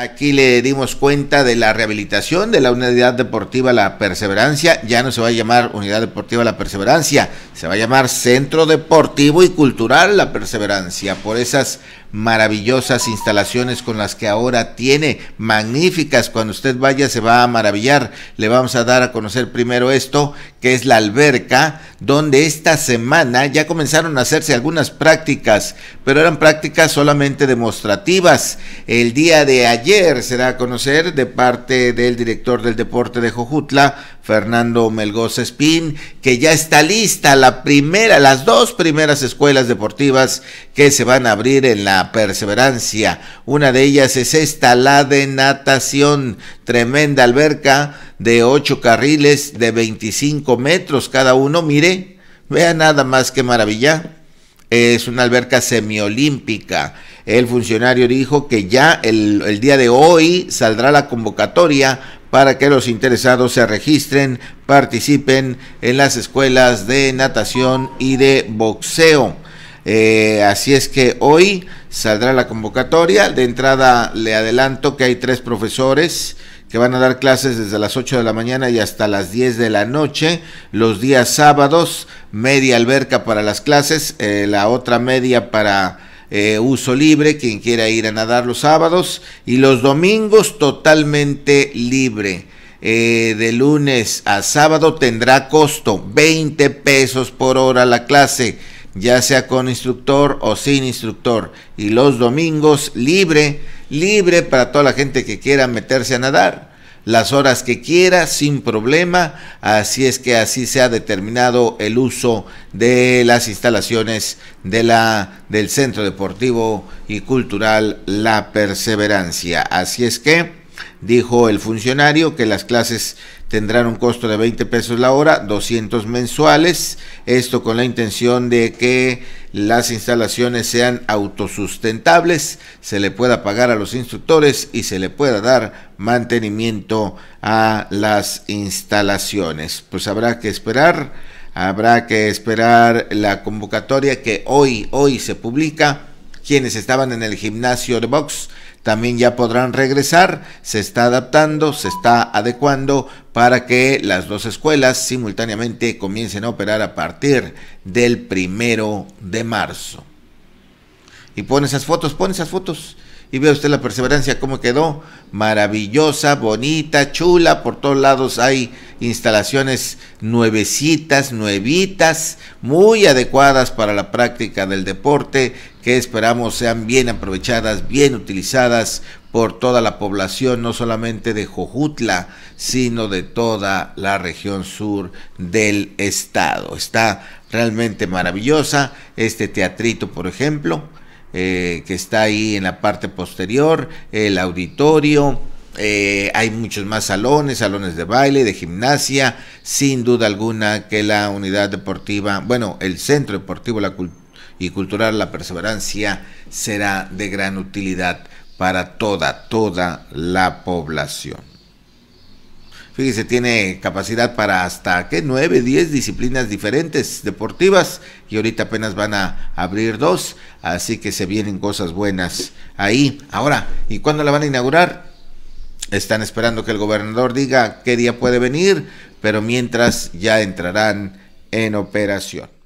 Aquí le dimos cuenta de la rehabilitación de la unidad deportiva La Perseverancia. Ya no se va a llamar Unidad Deportiva La Perseverancia, se va a llamar Centro Deportivo y Cultural La Perseverancia por esas maravillosas instalaciones con las que ahora tiene, magníficas. Cuando usted vaya se va a maravillar. Le vamos a dar a conocer primero esto, que es la alberca, donde esta semana ya comenzaron a hacerse algunas prácticas, pero eran prácticas solamente demostrativas. El día de ayer se da a conocer de parte del director del deporte de Jojutla, Fernando Melgoz Espín, que ya está lista la primera, las dos primeras escuelas deportivas que se van a abrir en la Perseverancia. Una de ellas es esta, la de natación, tremenda alberca de ocho carriles de 25 metros cada uno. Mire, vea nada más que maravilla. Es una alberca semiolímpica. El funcionario dijo que ya el día de hoy saldrá la convocatoria para que los interesados se registren, participen en las escuelas de natación y de boxeo. Eh, así es que hoy saldrá la convocatoria. De entrada le adelanto que hay tres profesores que van a dar clases desde las 8 de la mañana y hasta las 10 de la noche, los días sábados, media alberca para las clases, eh, la otra media para eh, uso libre, quien quiera ir a nadar los sábados y los domingos totalmente libre. Eh, de lunes a sábado tendrá costo 20 pesos por hora la clase, ya sea con instructor o sin instructor. Y los domingos libre, libre para toda la gente que quiera meterse a nadar las horas que quiera sin problema, así es que así se ha determinado el uso de las instalaciones de la, del Centro Deportivo y Cultural La Perseverancia. Así es que dijo el funcionario que las clases tendrán un costo de 20 pesos la hora, 200 mensuales, esto con la intención de que las instalaciones sean autosustentables, se le pueda pagar a los instructores y se le pueda dar mantenimiento a las instalaciones. Pues habrá que esperar, habrá que esperar la convocatoria que hoy, hoy se publica. Quienes estaban en el gimnasio de box también ya podrán regresar, se está adaptando, se está adecuando para que las dos escuelas simultáneamente comiencen a operar a partir del primero de marzo. Y pon esas fotos, pon esas fotos y vea usted la perseverancia cómo quedó, maravillosa, bonita, chula, por todos lados hay instalaciones nuevecitas, nuevitas, muy adecuadas para la práctica del deporte, que esperamos sean bien aprovechadas, bien utilizadas por toda la población, no solamente de Jojutla, sino de toda la región sur del estado. Está realmente maravillosa este teatrito, por ejemplo eh, que está ahí en la parte posterior, el auditorio. Eh, hay muchos más salones, salones de baile, de gimnasia, sin duda alguna que la unidad deportiva, bueno, el centro deportivo y cultural La Perseverancia será de gran utilidad para toda, toda la población. Fíjese, tiene capacidad para hasta, ¿qué? 9, diez disciplinas diferentes deportivas y ahorita apenas van a abrir dos, así que se vienen cosas buenas ahí. Ahora, ¿y cuándo la van a inaugurar? Están esperando que el gobernador diga qué día puede venir, pero mientras ya entrarán en operación.